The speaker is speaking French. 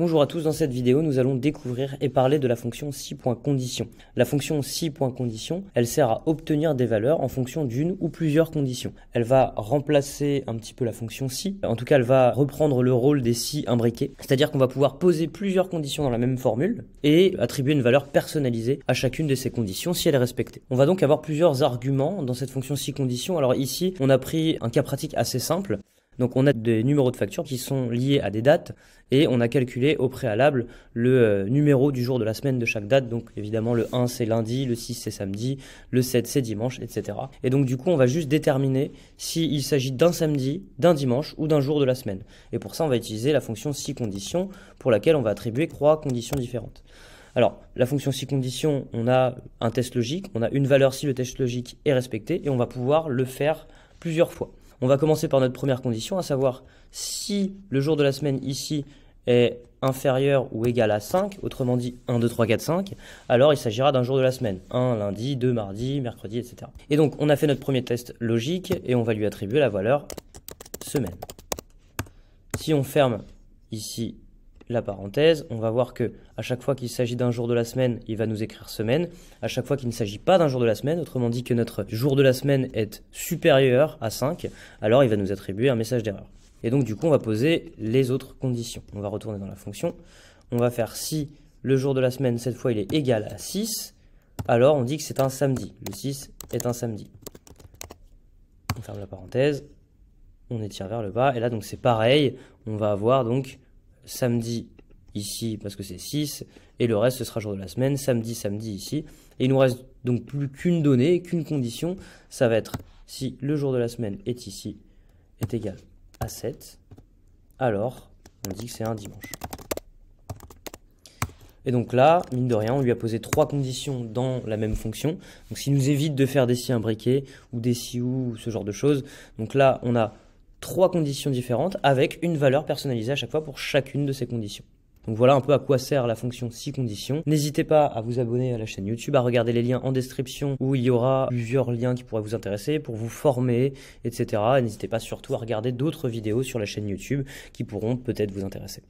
Bonjour à tous, dans cette vidéo nous allons découvrir et parler de la fonction si.condition. La fonction si.condition, elle sert à obtenir des valeurs en fonction d'une ou plusieurs conditions. Elle va remplacer un petit peu la fonction si, en tout cas elle va reprendre le rôle des si imbriqués, c'est-à-dire qu'on va pouvoir poser plusieurs conditions dans la même formule et attribuer une valeur personnalisée à chacune de ces conditions si elle est respectée. On va donc avoir plusieurs arguments dans cette fonction si condition. Alors ici on a pris un cas pratique assez simple, donc on a des numéros de facture qui sont liés à des dates et on a calculé au préalable le euh, numéro du jour de la semaine de chaque date. Donc évidemment le 1 c'est lundi, le 6 c'est samedi, le 7 c'est dimanche, etc. Et donc du coup on va juste déterminer s'il s'agit d'un samedi, d'un dimanche ou d'un jour de la semaine. Et pour ça on va utiliser la fonction si conditions pour laquelle on va attribuer trois conditions différentes. Alors, la fonction si conditions, on a un test logique, on a une valeur si le test logique est respecté, et on va pouvoir le faire plusieurs fois. On va commencer par notre première condition, à savoir si le jour de la semaine ici est inférieur ou égal à 5, autrement dit 1, 2, 3, 4, 5, alors il s'agira d'un jour de la semaine. 1 lundi, 2 mardi, mercredi, etc. Et donc on a fait notre premier test logique et on va lui attribuer la valeur semaine. Si on ferme ici la parenthèse, on va voir que à chaque fois qu'il s'agit d'un jour de la semaine, il va nous écrire semaine. À chaque fois qu'il ne s'agit pas d'un jour de la semaine, autrement dit que notre jour de la semaine est supérieur à 5, alors il va nous attribuer un message d'erreur. Et donc du coup, on va poser les autres conditions. On va retourner dans la fonction. On va faire si le jour de la semaine, cette fois, il est égal à 6, alors on dit que c'est un samedi. Le 6 est un samedi. On ferme la parenthèse. On étire vers le bas. Et là, donc c'est pareil. On va avoir donc samedi ici parce que c'est 6 et le reste ce sera jour de la semaine, samedi, samedi ici. Et il nous reste donc plus qu'une donnée, qu'une condition, ça va être si le jour de la semaine est ici est égal à 7, alors on dit que c'est un dimanche. Et donc là, mine de rien, on lui a posé trois conditions dans la même fonction. Donc s'il nous évite de faire des si imbriqués ou des si ou ce genre de choses. Donc là, on a trois conditions différentes avec une valeur personnalisée à chaque fois pour chacune de ces conditions. Donc voilà un peu à quoi sert la fonction 6 conditions. N'hésitez pas à vous abonner à la chaîne YouTube, à regarder les liens en description où il y aura plusieurs liens qui pourraient vous intéresser pour vous former, etc. n'hésitez pas surtout à regarder d'autres vidéos sur la chaîne YouTube qui pourront peut-être vous intéresser.